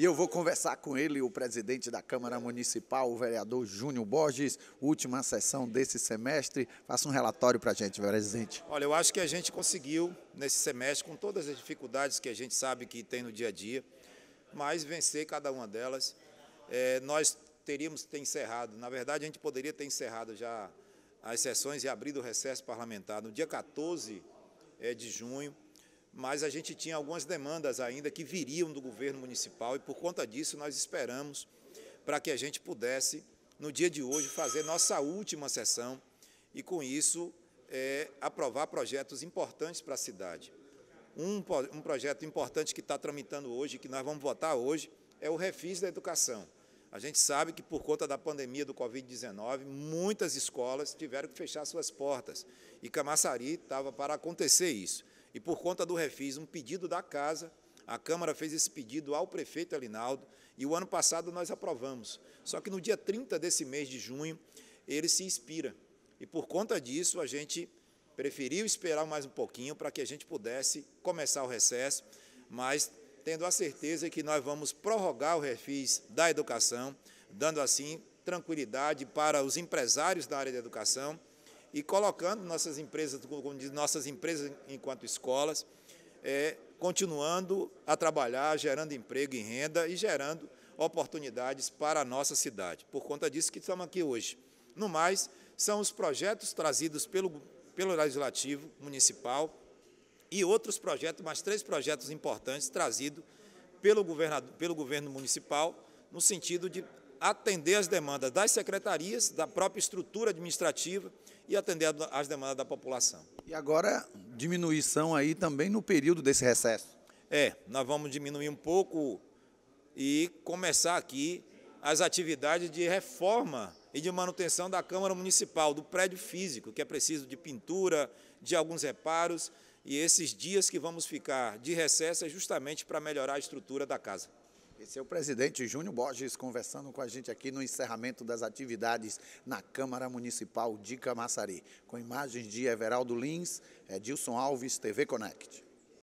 E eu vou conversar com ele, o presidente da Câmara Municipal, o vereador Júnior Borges, última sessão desse semestre. Faça um relatório para a gente, presidente. Olha, eu acho que a gente conseguiu, nesse semestre, com todas as dificuldades que a gente sabe que tem no dia a dia, mas vencer cada uma delas. É, nós teríamos ter encerrado, na verdade, a gente poderia ter encerrado já as sessões e abrido o recesso parlamentar no dia 14 é, de junho mas a gente tinha algumas demandas ainda que viriam do governo municipal e por conta disso nós esperamos para que a gente pudesse, no dia de hoje, fazer nossa última sessão e, com isso, é, aprovar projetos importantes para a cidade. Um, um projeto importante que está tramitando hoje, que nós vamos votar hoje, é o refis da educação. A gente sabe que, por conta da pandemia do Covid-19, muitas escolas tiveram que fechar suas portas. E Camaçari estava para acontecer isso e por conta do refis, um pedido da casa, a Câmara fez esse pedido ao prefeito Alinaldo e o ano passado nós aprovamos. Só que no dia 30 desse mês de junho, ele se inspira. E por conta disso, a gente preferiu esperar mais um pouquinho para que a gente pudesse começar o recesso, mas tendo a certeza que nós vamos prorrogar o refis da educação, dando assim tranquilidade para os empresários da área da educação e colocando nossas empresas, nossas empresas enquanto escolas, é, continuando a trabalhar, gerando emprego e renda e gerando oportunidades para a nossa cidade. Por conta disso que estamos aqui hoje. No mais, são os projetos trazidos pelo, pelo Legislativo Municipal e outros projetos, mais três projetos importantes trazidos pelo, governador, pelo governo municipal, no sentido de atender às demandas das secretarias, da própria estrutura administrativa e atender às demandas da população. E agora, diminuição aí também no período desse recesso? É, nós vamos diminuir um pouco e começar aqui as atividades de reforma e de manutenção da Câmara Municipal, do prédio físico, que é preciso de pintura, de alguns reparos, e esses dias que vamos ficar de recesso é justamente para melhorar a estrutura da casa. Esse é o presidente Júnior Borges conversando com a gente aqui no encerramento das atividades na Câmara Municipal de Camaçari, com imagens de Everaldo Lins, Edilson Alves, TV Connect.